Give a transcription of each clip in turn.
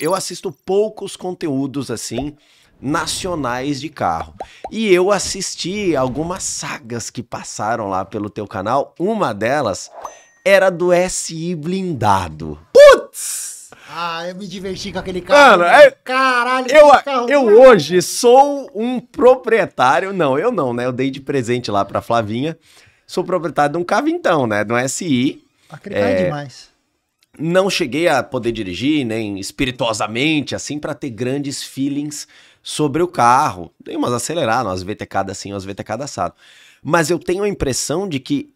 eu assisto poucos conteúdos assim nacionais de carro. E eu assisti algumas sagas que passaram lá pelo teu canal. Uma delas era do SI blindado. Putz! Ah, eu me diverti com aquele carro. Mano, né? é... Caralho, eu, carro eu tá hoje sou um proprietário. Não, eu não, né? Eu dei de presente lá pra Flavinha. Sou proprietário de um cavintão, né? De um SI. Aquele carro é demais não cheguei a poder dirigir, nem espirituosamente, assim, para ter grandes feelings sobre o carro. Dei umas aceleradas, umas VTK assim, umas VTK assado. Mas eu tenho a impressão de que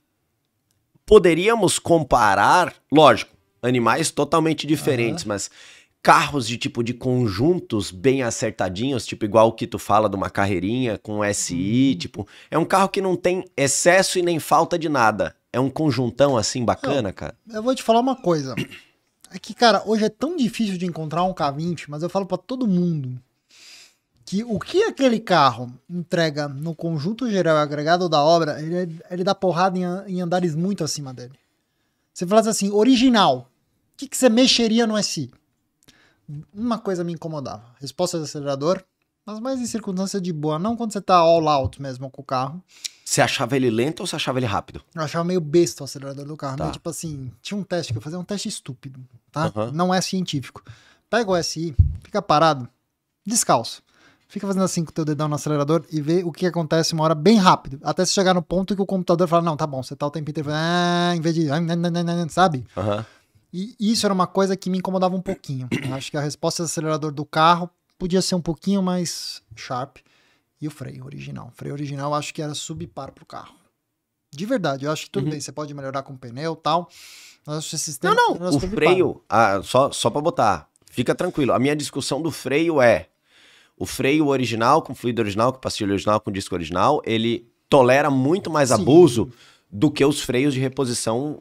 poderíamos comparar, lógico, animais totalmente diferentes, uhum. mas carros de tipo de conjuntos bem acertadinhos, tipo igual o que tu fala de uma carreirinha com SI, uhum. tipo, é um carro que não tem excesso e nem falta de nada. É um conjuntão assim bacana, eu, cara? Eu vou te falar uma coisa. É que, cara, hoje é tão difícil de encontrar um K20, mas eu falo para todo mundo que o que aquele carro entrega no conjunto geral agregado da obra, ele, é, ele dá porrada em, em, andares muito acima dele. Você falasse assim, original, o que, que você mexeria no SI? Uma coisa me incomodava. Resposta de acelerador, mas mais em circunstância de boa, não quando você tá all out mesmo com o carro. Você achava ele lento ou você achava ele rápido? Eu achava meio besta o acelerador do carro. Tá. tipo assim, tinha um teste que eu fazia, um teste estúpido, tá? Uhum. Não é científico. Pega o SI, fica parado, descalço. Fica fazendo assim com o teu dedão no acelerador e vê o que acontece uma hora bem rápido. Até você chegar no ponto que o computador fala, não, tá bom, você tá o tempo inteiro ah, em vez de, ah, sabe? Uhum. E isso era uma coisa que me incomodava um pouquinho. acho que a resposta do acelerador do carro podia ser um pouquinho mais sharp. E o freio original. O freio original acho que era subpar pro carro. De verdade, eu acho que tudo uhum. bem, você pode melhorar com pneu tal. Nosso sistema, não, não, o freio, ah, só, só para botar, fica tranquilo. A minha discussão do freio é, o freio original, com fluido original, com pastilha original, com disco original, ele tolera muito mais Sim. abuso do que os freios de reposição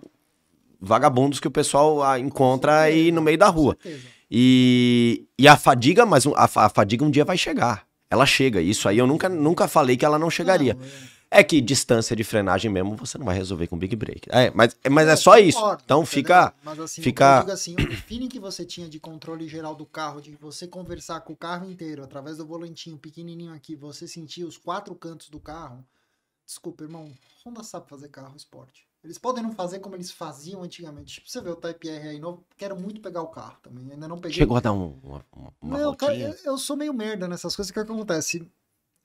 vagabundos que o pessoal ah, encontra aí no meio da rua. Com certeza. E, e a fadiga, mas a, a fadiga um dia vai chegar. Ela chega. Isso aí eu nunca, nunca falei que ela não chegaria. Não, é, é que distância de frenagem mesmo você não vai resolver com big break. É, mas, é, mas é, é só isso. Concordo, então fica. Mas assim, fica... eu digo assim, o feeling que você tinha de controle geral do carro, de você conversar com o carro inteiro através do volantinho pequenininho aqui, você sentir os quatro cantos do carro, Desculpa, irmão, Honda sabe fazer carro esporte. Eles podem não fazer como eles faziam antigamente. Tipo, você vê o Type R aí novo, quero muito pegar o carro também, ainda não peguei. Chegou a dar um, uma, uma não, cara, eu, eu sou meio merda nessas coisas, o é que acontece?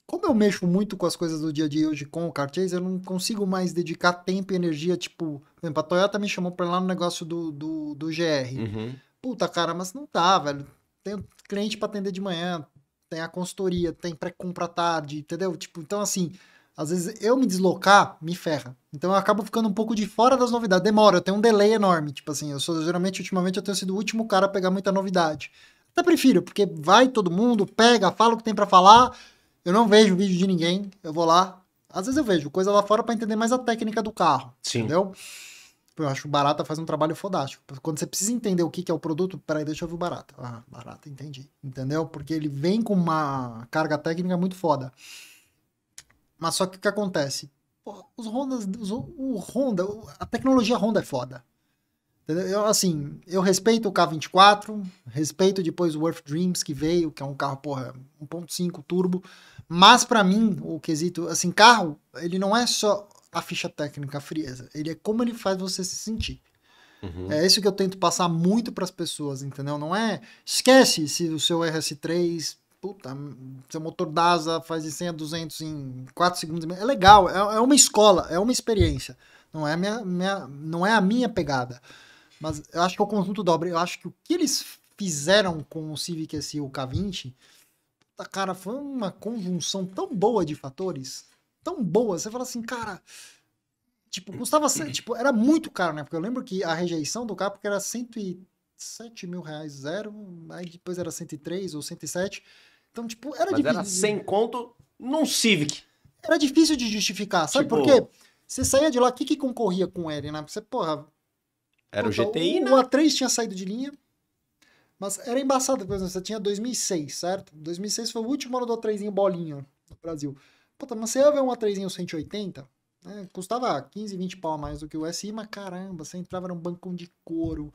Como eu mexo muito com as coisas do dia a dia hoje com o Car Chase, eu não consigo mais dedicar tempo e energia, tipo... Por exemplo, a Toyota me chamou pra lá no negócio do, do, do GR. Uhum. Puta, cara, mas não tá, velho. Tem cliente pra atender de manhã, tem a consultoria, tem pré-compra tarde, entendeu? Tipo, então assim... Às vezes eu me deslocar me ferra. Então eu acabo ficando um pouco de fora das novidades. Demora, eu tenho um delay enorme. Tipo assim, eu sou geralmente, ultimamente, eu tenho sido o último cara a pegar muita novidade. Até prefiro, porque vai todo mundo, pega, fala o que tem para falar. Eu não vejo vídeo de ninguém, eu vou lá. Às vezes eu vejo coisa lá fora para entender mais a técnica do carro. Sim. Entendeu? Eu acho que o Barata faz um trabalho fodástico. Quando você precisa entender o que, que é o produto, peraí, deixa eu ver o Barata. Ah, Barata, entendi. Entendeu? Porque ele vem com uma carga técnica muito foda. Mas só que o que acontece? os Hondas, os, o Honda, a tecnologia Honda é foda. Eu, assim, eu respeito o K24, respeito depois o Earth Dreams que veio, que é um carro, porra, 1.5 turbo, mas para mim, o quesito, assim, carro, ele não é só a ficha técnica, a frieza, ele é como ele faz você se sentir. Uhum. É isso que eu tento passar muito para as pessoas, entendeu? Não é esquece se o seu RS3 Puta, seu motor asa faz de 100 a 200 em 4 segundos. É legal, é, é uma escola, é uma experiência. Não é a minha, minha, não é a minha pegada. Mas eu acho que é o conjunto da obra. Eu acho que o que eles fizeram com o Civic SE e o K20, puta, cara, foi uma conjunção tão boa de fatores, tão boa. Você fala assim, cara, tipo, custava, tipo, era muito caro, né? Porque eu lembro que a rejeição do carro porque era 130 7 mil reais, zero. Aí depois era 103 ou 107. Então, tipo, era Mas difícil. Era sem conto num Civic. Era difícil de justificar, sabe tipo... por quê? Você saía de lá, o que, que concorria com ele, né? Você, porra. Era puta, o GTI, o, né? O A3 tinha saído de linha. Mas era embaçado, por exemplo, você tinha 2006, certo? 2006 foi o último ano do A3 bolinha no Brasil. Puta, mas você ia ver um A3 180, né? custava 15, 20 pau a mais do que o SI, mas caramba, você entrava num bancão de couro.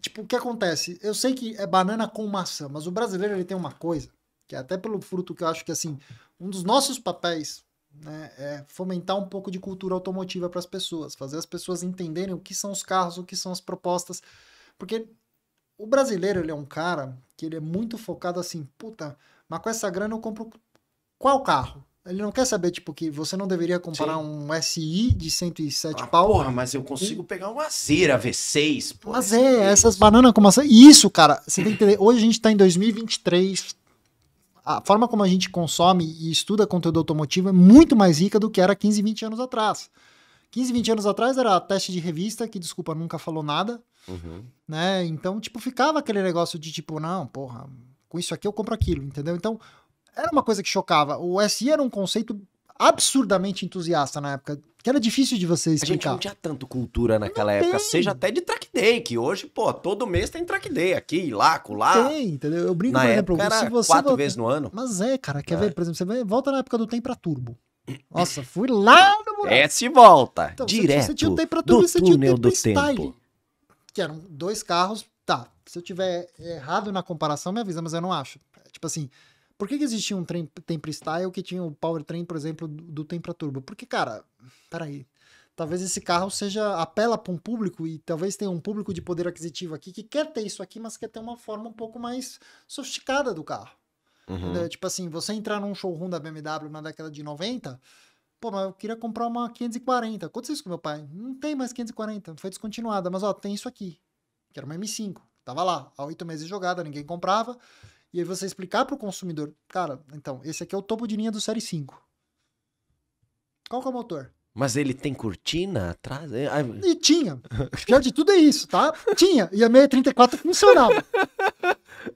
Tipo, o que acontece? Eu sei que é banana com maçã, mas o brasileiro ele tem uma coisa, que é até pelo fruto que eu acho que assim, um dos nossos papéis né, é fomentar um pouco de cultura automotiva para as pessoas, fazer as pessoas entenderem o que são os carros, o que são as propostas, porque o brasileiro ele é um cara que ele é muito focado assim, puta, mas com essa grana eu compro qual carro? Ele não quer saber, tipo, que você não deveria comprar Sim. um SI de 107 ah, pau. Porra, mas eu consigo e... pegar uma Cira V6, porra. Mas é, essas bananas com maçã. Isso, cara, você tem que entender. Hoje a gente tá em 2023. A forma como a gente consome e estuda conteúdo automotivo é muito mais rica do que era 15, 20 anos atrás. 15, 20 anos atrás era teste de revista, que desculpa, nunca falou nada. Uhum. Né? Então, tipo, ficava aquele negócio de tipo, não, porra, com isso aqui eu compro aquilo, entendeu? Então, era uma coisa que chocava. O SI era um conceito absurdamente entusiasta na época, que era difícil de vocês explicar. A gente não tinha tanto cultura naquela não época, tem. seja até de track day, que hoje, pô, todo mês tem track day aqui, lá, lá. Tem, entendeu? Eu brinco, na por exemplo, época se você quatro volta... vezes no ano. Mas é, cara, quer é. ver, por exemplo, você volta na época do Tem pra Turbo. Nossa, fui lá no buraco. É, se volta, então, direto. Você, tinha o Tem pra Turbo e você tinha o Tem do Style, tempo. que eram dois carros, tá, se eu tiver errado na comparação, me avisa, mas eu não acho. É, tipo assim, por que, que existia um trem Temper Style que tinha o powertrain, por exemplo, do, do Tempra Turbo? Porque, cara, peraí. Talvez esse carro seja apela para um público e talvez tenha um público de poder aquisitivo aqui que quer ter isso aqui, mas quer ter uma forma um pouco mais sofisticada do carro. Uhum. Tipo assim, você entrar num showroom da BMW na década de 90, pô, mas eu queria comprar uma 540. Aconteceu isso com meu pai. Não tem mais 540, foi descontinuada, mas ó, tem isso aqui, que era uma M5. Tava lá, há oito meses jogada, ninguém comprava. E aí você explicar para o consumidor, cara, então, esse aqui é o topo de linha do Série 5. Qual que é o motor? Mas ele tem cortina atrás? É, e tinha. Pior de tudo é isso, tá? Tinha. E a 634 funcionava.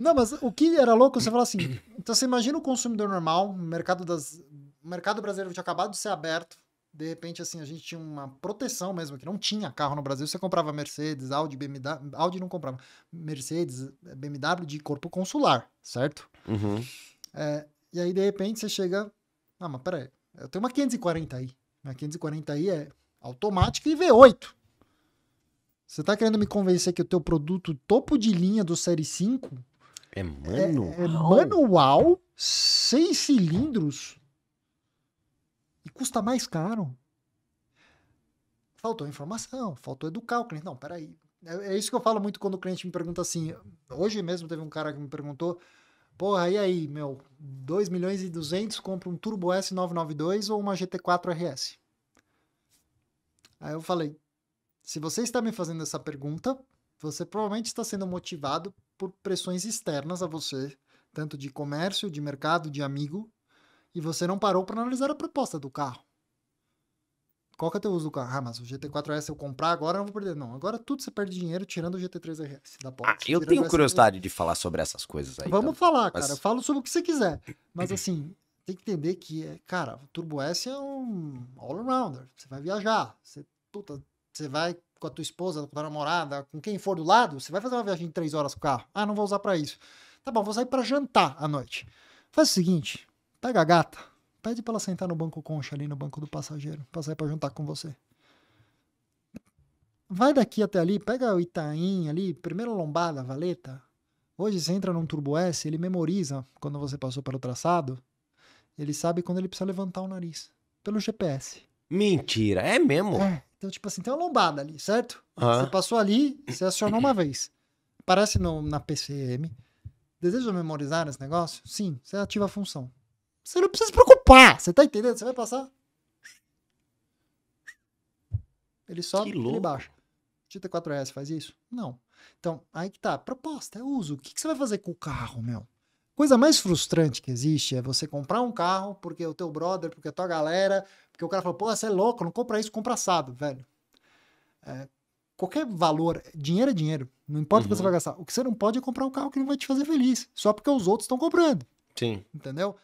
Não, mas o que era louco, você fala assim. Então você imagina o consumidor normal, mercado das. O mercado brasileiro tinha acabado de ser aberto, de repente, assim, a gente tinha uma proteção mesmo, que não tinha carro no Brasil. Você comprava Mercedes, Audi, BMW. Audi não comprava. Mercedes, eh, BMW de corpo consular, certo? Uhum. É, e aí, de repente, você chega. Ah, mas peraí, eu tenho uma 540 aí. Minha 540 aí é automática e V8. Você tá querendo me convencer que o teu produto topo de linha do Série 5 é, é manual? É, é manual, seis cilindros, e custa mais caro. Faltou informação, faltou educar o cliente. Não, peraí. É, é isso que eu falo muito quando o cliente me pergunta assim. Hoje mesmo teve um cara que me perguntou: Porra, e aí, meu? 2 milhões e 200 compra um Turbo S992 ou uma GT4 RS? Aí eu falei: Se você está me fazendo essa pergunta, você provavelmente está sendo motivado por pressões externas a você, tanto de comércio, de mercado, de amigo, e você não parou para analisar a proposta do carro. Qual que é o teu uso do carro? Ah, mas o GT4S eu comprar agora eu não vou perder. Não, agora tudo você perde dinheiro tirando o GT3 RS da Porsche. Ah, eu tenho curiosidade de falar sobre essas coisas aí. Vamos então, falar, mas... eu Falo sobre o que você quiser. Mas assim, tem que entender que, é, cara, o Turbo S é um all-rounder. Você vai viajar, você, puta, você vai com a tua esposa, com a namorada, com quem for do lado, você vai fazer uma viagem de três horas com o carro. Ah, não vou usar para isso. Tá bom, vou sair para jantar à noite. Faz o seguinte, Pega a gata, pede para ela sentar no banco concha ali, no banco do passageiro, pra sair pra juntar com você. Vai daqui até ali, pega o Itaim ali, primeira lombada, valeta. Hoje você entra num Turbo S, ele memoriza quando você passou pelo traçado, ele sabe quando ele precisa levantar o nariz, pelo GPS. Mentira, é mesmo? É. Então, tipo assim, tem uma lombada ali, certo? Você passou ali, você acionou uma vez. parece no, na PCM. Deseja memorizar esse negócio? Sim, você ativa a função. Você não precisa se preocupar, você tá entendendo? Você vai passar. Ele sobe, ele baixa. Tita 4S faz isso? Não. Então, aí que tá. Proposta, é uso. O que, que você vai fazer com o carro, meu? Coisa mais frustrante que existe é você comprar um carro porque o teu brother, porque a tua galera, porque o cara fala, pô, você é louco, não compra isso, compra assado, velho. É, qualquer valor, dinheiro é dinheiro. Não importa o que você uhum. vai gastar. O que você não pode é comprar um carro que não vai te fazer feliz, só porque os outros estão comprando. Sim. Entendeu?